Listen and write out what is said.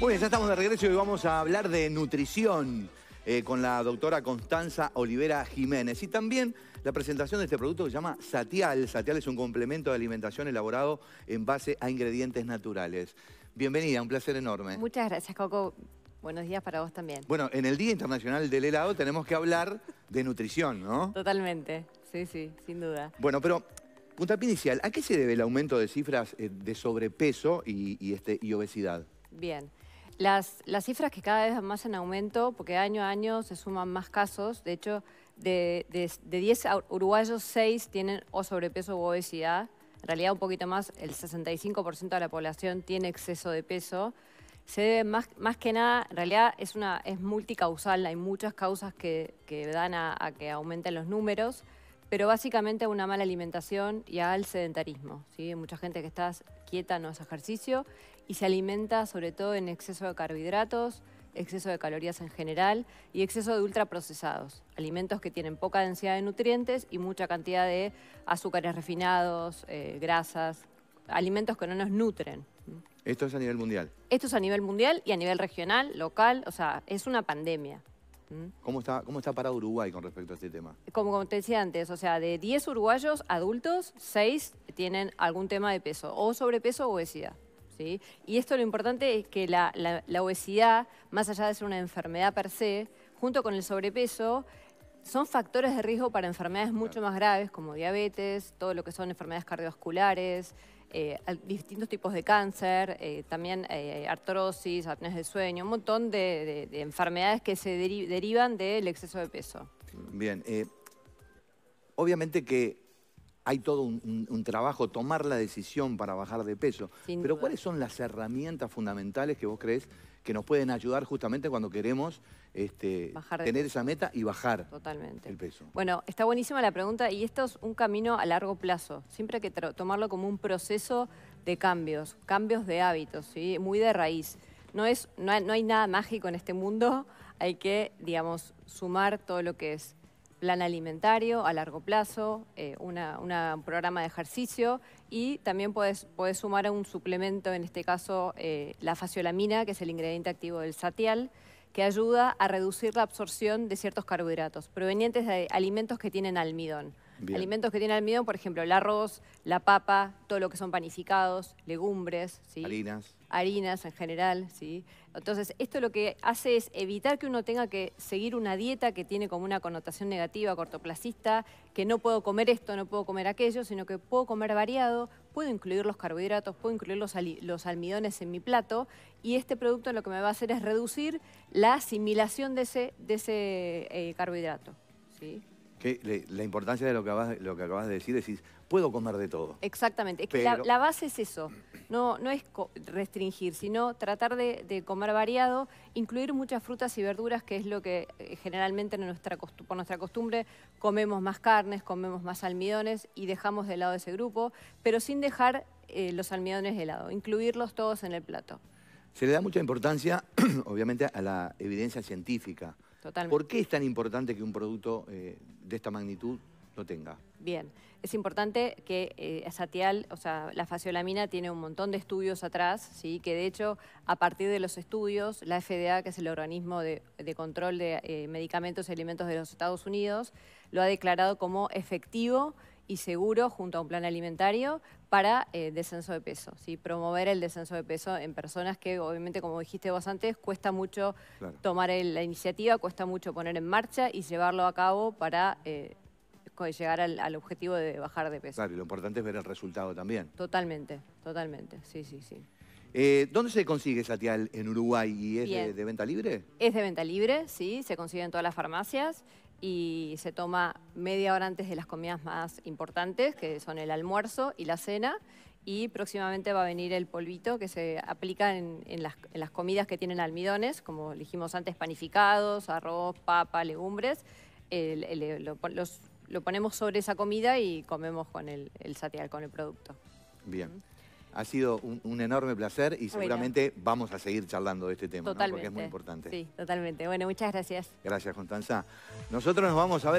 Muy ya estamos de regreso y vamos a hablar de nutrición eh, con la doctora Constanza Olivera Jiménez y también la presentación de este producto que se llama Satial. Satial es un complemento de alimentación elaborado en base a ingredientes naturales. Bienvenida, un placer enorme. Muchas gracias, Coco. Buenos días para vos también. Bueno, en el Día Internacional del Helado tenemos que hablar de nutrición, ¿no? Totalmente, sí, sí, sin duda. Bueno, pero puntapié inicial, ¿a qué se debe el aumento de cifras eh, de sobrepeso y este, obesidad? Bien, las, cifras que cada vez van más en aumento, porque año a año se suman más casos, de hecho, de, 10 uruguayos, 6 tienen o sobrepeso u obesidad, en realidad un poquito más, el 65% de la población tiene exceso de peso. Se debe más, más que nada, en realidad es, una, es multicausal, hay muchas causas que, dan a, que aumenten los números, pero básicamente a una mala alimentación y al sedentarismo. ¿sí? Mucha gente que está quieta no hace ejercicio y se alimenta sobre todo en exceso de carbohidratos, exceso de calorías en general y exceso de ultraprocesados, alimentos que tienen poca densidad de nutrientes y mucha cantidad de azúcares refinados, eh, grasas, alimentos que no nos nutren. Esto es a nivel mundial. Esto es a nivel mundial y a nivel regional, local, o sea, es una pandemia. ¿Cómo está, ¿Cómo está para Uruguay con respecto a este tema? Como, como te decía antes, o sea, de 10 uruguayos adultos, 6 tienen algún tema de peso, o sobrepeso o obesidad. Y esto lo importante es que la, obesidad, más allá de ser una enfermedad per se, junto con el sobrepeso, son factores de riesgo para enfermedades mucho más graves como diabetes, todo lo que son enfermedades cardiovasculares, eh, distintos tipos de cáncer, eh, también eh, artrosis, apneas de sueño, un montón de, enfermedades que se derivan del exceso de peso. Bien, obviamente que hay todo un, trabajo, tomar la decisión para bajar de peso. Pero ¿cuáles son las herramientas fundamentales que vos crees que nos pueden ayudar justamente cuando queremos este, tener esa meta y bajar el peso? Bueno, está buenísima la pregunta y esto es un camino a largo plazo. Siempre hay que tomarlo como un proceso de cambios, cambios de hábitos, muy de raíz. No, es, hay, no hay nada mágico en este mundo, hay que, digamos, sumar todo lo que es plan alimentario a largo plazo, eh, un programa de ejercicio y también puedes, sumar a un suplemento, en este caso eh, la fasiolamina, que es el ingrediente activo del satial, que ayuda a reducir la absorción de ciertos carbohidratos provenientes de alimentos que tienen almidón. Alimentos que tienen almidón, por ejemplo, el arroz, la papa, todo lo que son panificados, legumbres, Harinas. Harinas en general, ¿sí? Entonces, esto lo que hace es evitar que uno tenga que seguir una dieta que tiene como una connotación negativa, cortoplacista, que no puedo comer esto, no puedo comer aquello, sino que puedo comer variado, puedo incluir los carbohidratos, puedo incluir los, los almidones en mi plato y este producto lo que me va a hacer es reducir la asimilación de ese, de ese eh, carbohidrato, ¿sí? la importancia de lo que, acabas, lo que acabas de decir, es, puedo comer de todo. Exactamente, es que la, base es eso, no, no es restringir, sino tratar de, comer variado, incluir muchas frutas y verduras, que es lo que eh, generalmente por nuestra costumbre comemos más carnes, comemos más almidones y dejamos de lado ese grupo, pero sin dejar eh, los almidones de lado, incluirlos todos en el plato. Se le da mucha importancia, obviamente, a la evidencia científica. ¿Por qué es tan importante que un producto eh, de esta magnitud lo tenga? Bien, es importante que eh, Satial, o sea, la faciolamina tiene un montón de estudios atrás, ¿sí? que de hecho, a partir de los estudios, la FDA, que es el organismo de, control de eh, medicamentos y alimentos de los Estados Unidos, lo ha declarado como efectivo y seguro junto a un plan alimentario para eh, descenso de peso, ¿sí? promover el descenso de peso en personas que obviamente, como dijiste vos antes, cuesta mucho tomar la iniciativa, cuesta mucho poner en marcha y llevarlo a cabo para eh, llegar al, objetivo de bajar de peso. Claro, y lo importante es ver el resultado también. Totalmente, totalmente, sí, sí, sí. Eh, ¿Dónde se consigue Satial en Uruguay y es de, venta libre? Es de venta libre, sí, se consigue en todas las farmacias y se toma media hora antes de las comidas más importantes, que son el almuerzo y la cena. Y próximamente va a venir el polvito que se aplica en, las, comidas que tienen almidones, como dijimos antes, panificados, arroz, papa, legumbres. lo, ponemos sobre esa comida y comemos con el, el satial, con el producto. Bien. Ha sido un, enorme placer y seguramente vamos a seguir charlando de este tema, porque es muy importante. Sí, totalmente. Bueno, muchas gracias. Gracias, Constanza. Nosotros nos vamos a ver.